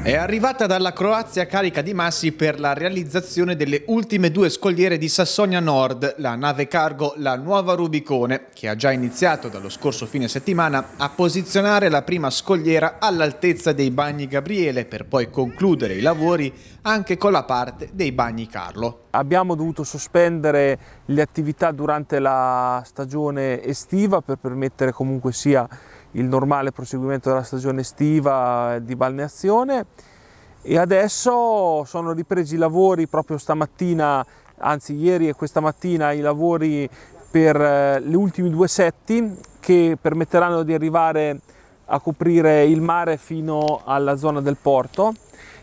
È arrivata dalla Croazia carica di massi per la realizzazione delle ultime due scogliere di Sassonia Nord, la nave cargo La Nuova Rubicone, che ha già iniziato dallo scorso fine settimana a posizionare la prima scogliera all'altezza dei bagni Gabriele per poi concludere i lavori anche con la parte dei bagni Carlo abbiamo dovuto sospendere le attività durante la stagione estiva per permettere comunque sia il normale proseguimento della stagione estiva di balneazione e adesso sono ripresi i lavori proprio stamattina, anzi ieri e questa mattina i lavori per gli eh, ultimi due setti che permetteranno di arrivare a coprire il mare fino alla zona del porto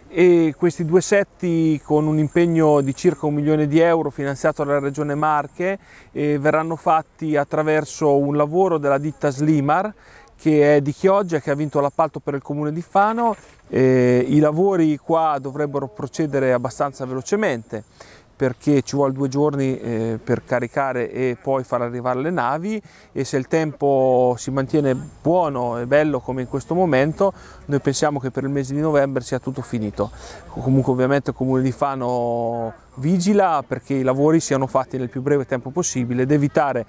e questi due setti con un impegno di circa un milione di euro finanziato dalla Regione Marche eh, verranno fatti attraverso un lavoro della ditta Slimar che è di Chioggia, che ha vinto l'appalto per il comune di Fano. Eh, I lavori qua dovrebbero procedere abbastanza velocemente perché ci vuole due giorni eh, per caricare e poi far arrivare le navi e se il tempo si mantiene buono e bello come in questo momento noi pensiamo che per il mese di novembre sia tutto finito comunque ovviamente il comune di Fano vigila perché i lavori siano fatti nel più breve tempo possibile ed evitare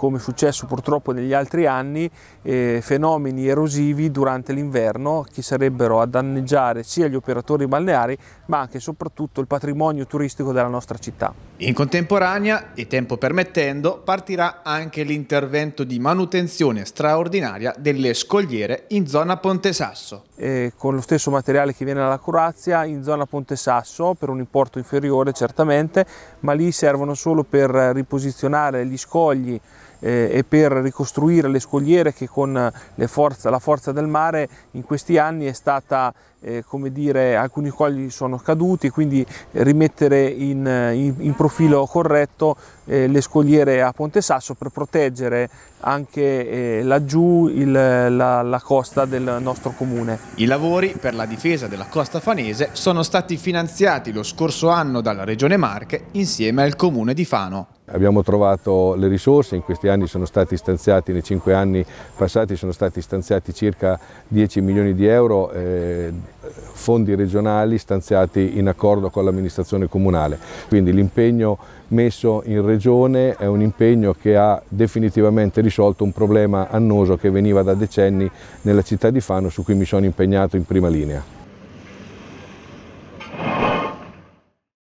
come è successo purtroppo negli altri anni, eh, fenomeni erosivi durante l'inverno che sarebbero a danneggiare sia gli operatori balneari ma anche e soprattutto il patrimonio turistico della nostra città. In contemporanea, e tempo permettendo, partirà anche l'intervento di manutenzione straordinaria delle scogliere in zona Ponte Sasso. Eh, con lo stesso materiale che viene dalla Croazia in zona Ponte Sasso per un importo inferiore certamente, ma lì servono solo per riposizionare gli scogli eh, e per ricostruire le scogliere che con eh, forza, la forza del mare in questi anni è stata, eh, come dire, alcuni cogli sono caduti, quindi rimettere in, eh, in, in profilo corretto eh, le scogliere a Ponte Sasso per proteggere anche eh, laggiù il, la, la costa del nostro comune. I lavori per la difesa della costa fanese sono stati finanziati lo scorso anno dalla Regione Marche insieme al comune di Fano. Abbiamo trovato le risorse, in questi anni sono stati stanziati, nei cinque anni passati sono stati stanziati circa 10 milioni di euro, eh, fondi regionali stanziati in accordo con l'amministrazione comunale. Quindi l'impegno messo in regione è un impegno che ha definitivamente risolto un problema annoso che veniva da decenni nella città di Fano su cui mi sono impegnato in prima linea.